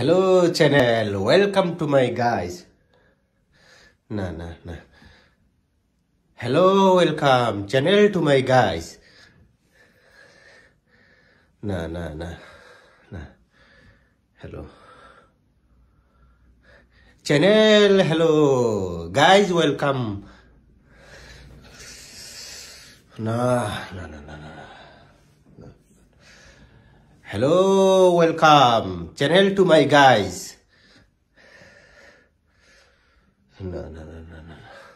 hello channel welcome to my guys nah nah nah hello welcome channel to my guys nah nah nah nah hello channel hello guys welcome nah nah nah nah nah Hello, welcome. Channel to my guys. No, no, no, no, no.